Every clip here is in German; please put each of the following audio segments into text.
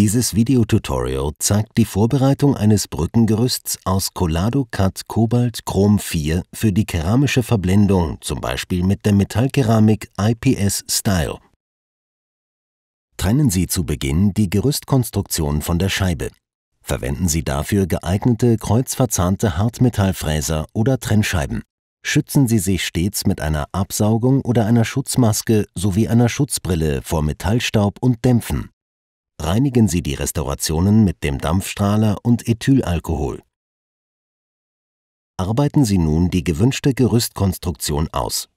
Dieses Videotutorial zeigt die Vorbereitung eines Brückengerüsts aus Collado Cut Cobalt Chrom 4 für die keramische Verblendung, zum Beispiel mit der Metallkeramik IPS Style. Trennen Sie zu Beginn die Gerüstkonstruktion von der Scheibe. Verwenden Sie dafür geeignete kreuzverzahnte Hartmetallfräser oder Trennscheiben. Schützen Sie sich stets mit einer Absaugung oder einer Schutzmaske sowie einer Schutzbrille vor Metallstaub und Dämpfen reinigen Sie die Restaurationen mit dem Dampfstrahler und Ethylalkohol. Arbeiten Sie nun die gewünschte Gerüstkonstruktion aus.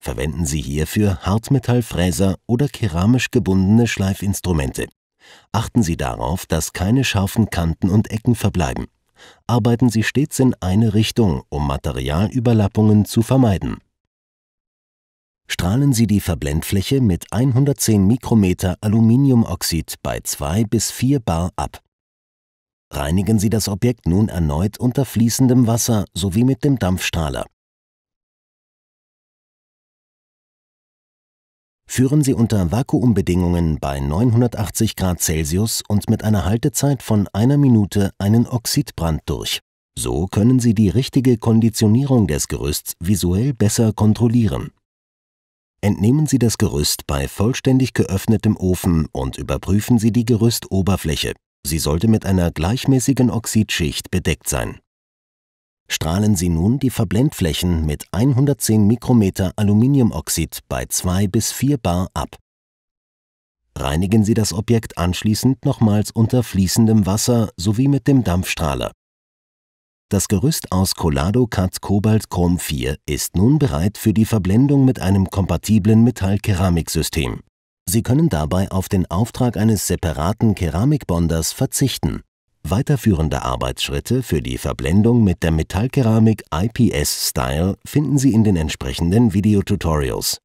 Verwenden Sie hierfür Hartmetallfräser oder keramisch gebundene Schleifinstrumente. Achten Sie darauf, dass keine scharfen Kanten und Ecken verbleiben. Arbeiten Sie stets in eine Richtung, um Materialüberlappungen zu vermeiden bestrahlen sie die Verblendfläche mit 110 Mikrometer Aluminiumoxid bei 2 bis 4 bar ab. Reinigen Sie das Objekt nun erneut unter fließendem Wasser sowie mit dem Dampfstrahler. Führen Sie unter Vakuumbedingungen bei 980 Grad Celsius und mit einer Haltezeit von einer Minute einen Oxidbrand durch. So können Sie die richtige Konditionierung des Gerüsts visuell besser kontrollieren entnehmen Sie das Gerüst bei vollständig geöffnetem Ofen und überprüfen Sie die Gerüstoberfläche. Sie sollte mit einer gleichmäßigen Oxidschicht bedeckt sein. Strahlen Sie nun die Verblendflächen mit 110 Mikrometer Aluminiumoxid bei 2 bis 4 bar ab. Reinigen Sie das Objekt anschließend nochmals unter fließendem Wasser sowie mit dem Dampfstrahler das Gerüst aus Colado Cut Cobalt Chrom 4 ist nun bereit für die Verblendung mit einem kompatiblen Metallkeramiksystem. Sie können dabei auf den Auftrag eines separaten Keramikbonders verzichten. Weiterführende Arbeitsschritte für die Verblendung mit der Metallkeramik IPS Style finden Sie in den entsprechenden Videotutorials.